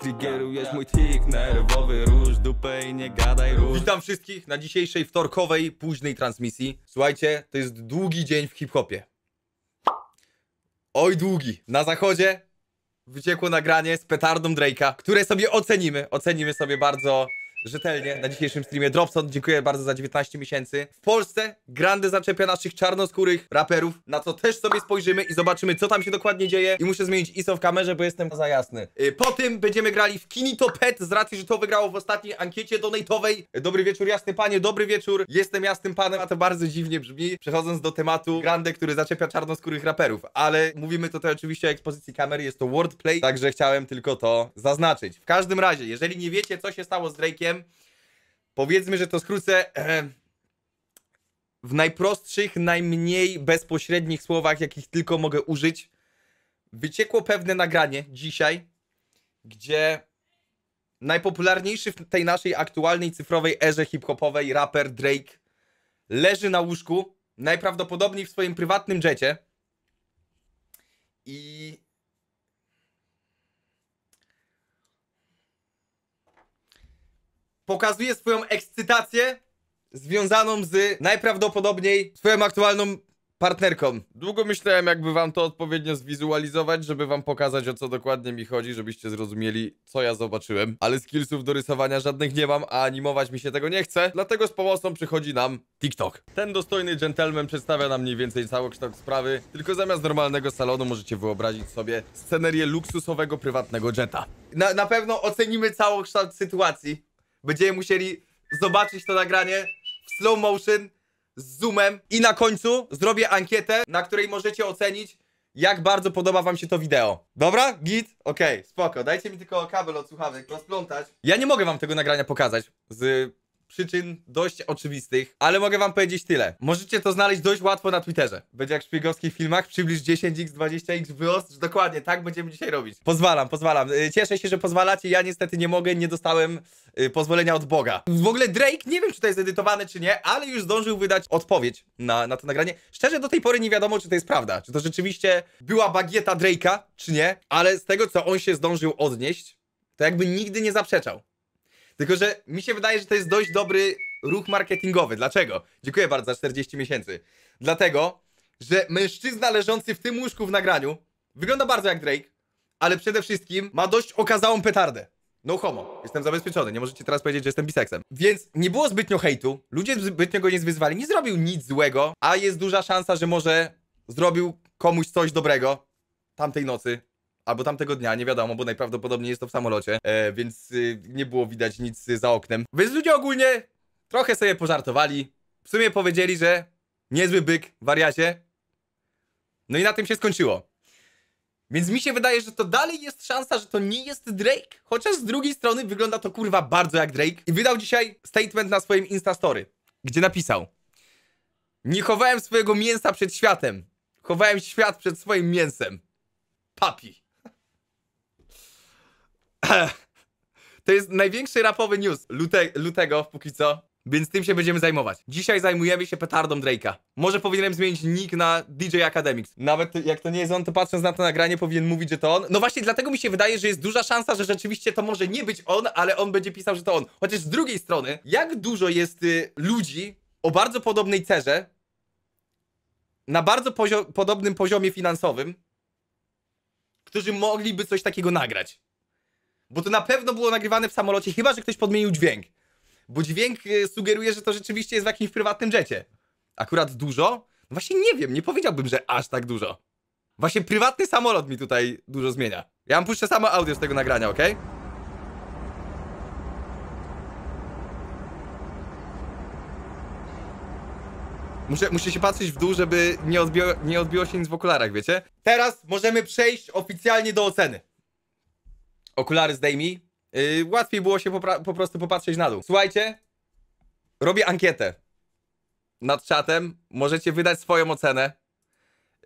Triggerujesz mój tik, nerwowy róż, dupę i nie gadaj róż Witam wszystkich na dzisiejszej wtorkowej, późnej transmisji Słuchajcie, to jest długi dzień w hip-hopie Oj długi Na zachodzie wyciekło nagranie z petardą Drake'a Które sobie ocenimy, ocenimy sobie bardzo rzetelnie na dzisiejszym streamie. Dropson, dziękuję bardzo za 19 miesięcy. W Polsce Grandy zaczepia naszych czarnoskórych raperów, na co też sobie spojrzymy i zobaczymy, co tam się dokładnie dzieje. I muszę zmienić ISO w kamerze, bo jestem za jasny. Y, po tym będziemy grali w Kinito Pet, z racji, że to wygrało w ostatniej ankiecie donate'owej. Dobry wieczór, jasny panie, dobry wieczór. Jestem jasnym panem, a to bardzo dziwnie brzmi. Przechodząc do tematu Grandy, który zaczepia czarnoskórych raperów. Ale mówimy tutaj oczywiście o ekspozycji kamery, jest to wordplay, także chciałem tylko to zaznaczyć. W każdym razie, jeżeli nie wiecie, co się stało z Drake'iem, Powiedzmy, że to skrócę ehm, w najprostszych, najmniej bezpośrednich słowach, jakich tylko mogę użyć. Wyciekło pewne nagranie dzisiaj, gdzie najpopularniejszy w tej naszej aktualnej cyfrowej erze hip-hopowej raper Drake leży na łóżku, najprawdopodobniej w swoim prywatnym jecie. I pokazuje swoją ekscytację związaną z najprawdopodobniej swoją aktualną partnerką. Długo myślałem, jakby wam to odpowiednio zwizualizować, żeby wam pokazać, o co dokładnie mi chodzi, żebyście zrozumieli, co ja zobaczyłem. Ale skillsów do rysowania żadnych nie mam, a animować mi się tego nie chce, dlatego z pomocą przychodzi nam TikTok. Ten dostojny gentleman przedstawia nam mniej więcej całokształt sprawy, tylko zamiast normalnego salonu możecie wyobrazić sobie scenerię luksusowego, prywatnego jetta. Na, na pewno ocenimy całokształt sytuacji. Będziemy musieli zobaczyć to nagranie w slow motion z zoomem i na końcu zrobię ankietę, na której możecie ocenić, jak bardzo podoba wam się to wideo. Dobra? Git? Okej, okay, spoko. Dajcie mi tylko kabel od słuchawek rozplątać. Ja nie mogę wam tego nagrania pokazać z przyczyn dość oczywistych, ale mogę wam powiedzieć tyle. Możecie to znaleźć dość łatwo na Twitterze. Będzie jak w szpiegowskich filmach, przybliż 10x, 20x, wyostrz, dokładnie, tak będziemy dzisiaj robić. Pozwalam, pozwalam. Y, cieszę się, że pozwalacie, ja niestety nie mogę, nie dostałem y, pozwolenia od Boga. W ogóle Drake, nie wiem czy to jest edytowane czy nie, ale już zdążył wydać odpowiedź na, na to nagranie. Szczerze do tej pory nie wiadomo, czy to jest prawda, czy to rzeczywiście była bagieta Drake'a, czy nie, ale z tego co on się zdążył odnieść, to jakby nigdy nie zaprzeczał. Tylko, że mi się wydaje, że to jest dość dobry ruch marketingowy. Dlaczego? Dziękuję bardzo za 40 miesięcy. Dlatego, że mężczyzna leżący w tym łóżku w nagraniu wygląda bardzo jak Drake, ale przede wszystkim ma dość okazałą petardę. No homo, jestem zabezpieczony, nie możecie teraz powiedzieć, że jestem biseksem. Więc nie było zbytnio hejtu, ludzie zbytnio go nie zbywali. nie zrobił nic złego, a jest duża szansa, że może zrobił komuś coś dobrego tamtej nocy, albo tamtego dnia, nie wiadomo, bo najprawdopodobniej jest to w samolocie, e, więc y, nie było widać nic y, za oknem. Więc ludzie ogólnie trochę sobie pożartowali, w sumie powiedzieli, że niezły byk, wariacie. No i na tym się skończyło. Więc mi się wydaje, że to dalej jest szansa, że to nie jest Drake, chociaż z drugiej strony wygląda to kurwa bardzo jak Drake. I wydał dzisiaj statement na swoim Instastory, gdzie napisał Nie chowałem swojego mięsa przed światem, chowałem świat przed swoim mięsem. Papi. To jest największy rapowy news lute lutego póki co, więc tym się będziemy zajmować. Dzisiaj zajmujemy się petardą Drake'a. Może powinienem zmienić nick na DJ Academics. Nawet jak to nie jest on, to patrząc na to nagranie powinien mówić, że to on. No właśnie dlatego mi się wydaje, że jest duża szansa, że rzeczywiście to może nie być on, ale on będzie pisał, że to on. Chociaż z drugiej strony, jak dużo jest y, ludzi o bardzo podobnej cerze, na bardzo pozio podobnym poziomie finansowym, którzy mogliby coś takiego nagrać. Bo to na pewno było nagrywane w samolocie, chyba że ktoś podmienił dźwięk. Bo dźwięk y, sugeruje, że to rzeczywiście jest w jakimś prywatnym jecie. Akurat dużo? No właśnie nie wiem, nie powiedziałbym, że aż tak dużo. Właśnie prywatny samolot mi tutaj dużo zmienia. Ja mam puszczę samo audio z tego nagrania, ok? Muszę, muszę się patrzeć w dół, żeby nie odbiło, nie odbiło się nic w okularach, wiecie? Teraz możemy przejść oficjalnie do oceny. Okulary zdejmij. Yy, łatwiej było się po prostu popatrzeć na dół. Słuchajcie, robię ankietę nad czatem. Możecie wydać swoją ocenę.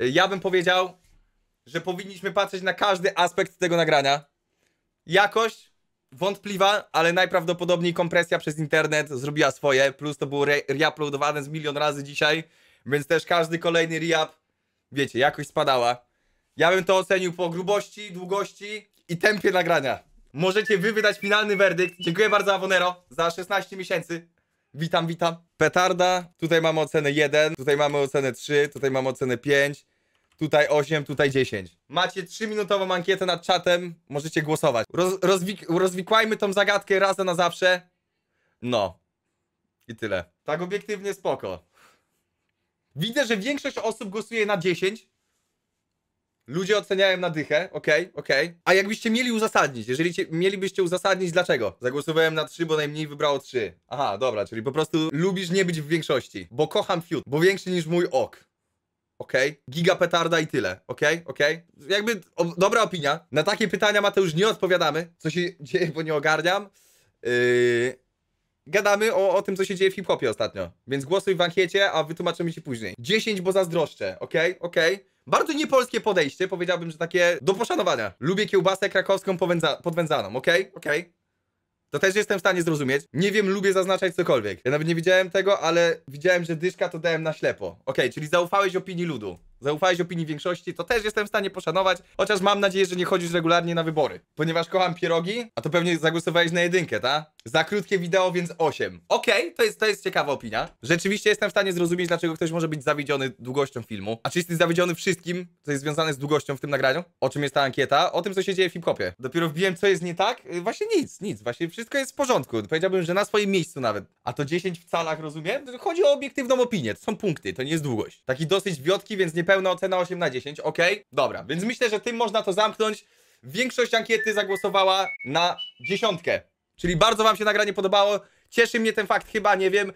Yy, ja bym powiedział, że powinniśmy patrzeć na każdy aspekt tego nagrania. Jakość wątpliwa, ale najprawdopodobniej kompresja przez internet zrobiła swoje. Plus to było re reuploadowane z milion razy dzisiaj, więc też każdy kolejny reup, wiecie, jakość spadała. Ja bym to ocenił po grubości, długości, i tempie nagrania. Możecie wy wydać finalny werdykt. Dziękuję bardzo Avonero za 16 miesięcy. Witam, witam. Petarda, tutaj mamy ocenę 1, tutaj mamy ocenę 3, tutaj mamy ocenę 5, tutaj 8, tutaj 10. Macie 3-minutową ankietę nad czatem, możecie głosować. Roz, rozwik rozwikłajmy tą zagadkę raz na zawsze. No. I tyle. Tak obiektywnie spoko. Widzę, że większość osób głosuje na 10, Ludzie oceniają na dychę, okej, okay, okej. Okay. A jakbyście mieli uzasadnić, jeżeli cie, mielibyście uzasadnić dlaczego? Zagłosowałem na 3, bo najmniej wybrało 3. Aha, dobra, czyli po prostu lubisz nie być w większości, bo kocham fiut, bo większy niż mój ok. Okej? Okay? Giga petarda i tyle, okej? Okej? Jakby o, dobra opinia. Na takie pytania Mateusz nie odpowiadamy, co się dzieje, bo nie ogarniam. Yy gadamy o, o tym, co się dzieje w hip-hopie ostatnio. Więc głosuj w ankiecie, a wytłumaczymy się później. 10, bo zazdroszczę, okej? Okej? Bardzo niepolskie podejście, powiedziałbym, że takie do poszanowania. Lubię kiełbasę krakowską powędza- podwędzaną, okej? Okej? To też jestem w stanie zrozumieć. Nie wiem, lubię zaznaczać cokolwiek. Ja nawet nie widziałem tego, ale widziałem, że dyszka to dałem na ślepo. Okej, czyli zaufałeś opinii ludu. Zaufałeś opinii większości, to też jestem w stanie poszanować, chociaż mam nadzieję, że nie chodzisz regularnie na wybory. Ponieważ kocham pierogi, a to pewnie zagłosowałeś na jedynkę, ta? Za krótkie wideo, więc 8. Okej, okay, to, jest, to jest ciekawa opinia. Rzeczywiście jestem w stanie zrozumieć, dlaczego ktoś może być zawiedziony długością filmu. A czy jesteś zawiedziony wszystkim, co jest związane z długością w tym nagraniu? O czym jest ta ankieta? O tym, co się dzieje w hip-hopie. Dopiero wbiłem, co jest nie tak? Y, właśnie nic, nic. Właśnie wszystko jest w porządku. Powiedziałbym, że na swoim miejscu nawet. A to 10 w calach, rozumiem? Chodzi o obiektywną opinię. To są punkty, to nie jest długość. Taki dosyć wiotki, więc niepełna ocena 8 na 10. Okej, okay? dobra. Więc myślę, że tym można to zamknąć. Większość ankiety zagłosowała na dziesiątkę. Czyli bardzo wam się nagranie podobało. Cieszy mnie ten fakt chyba, nie wiem.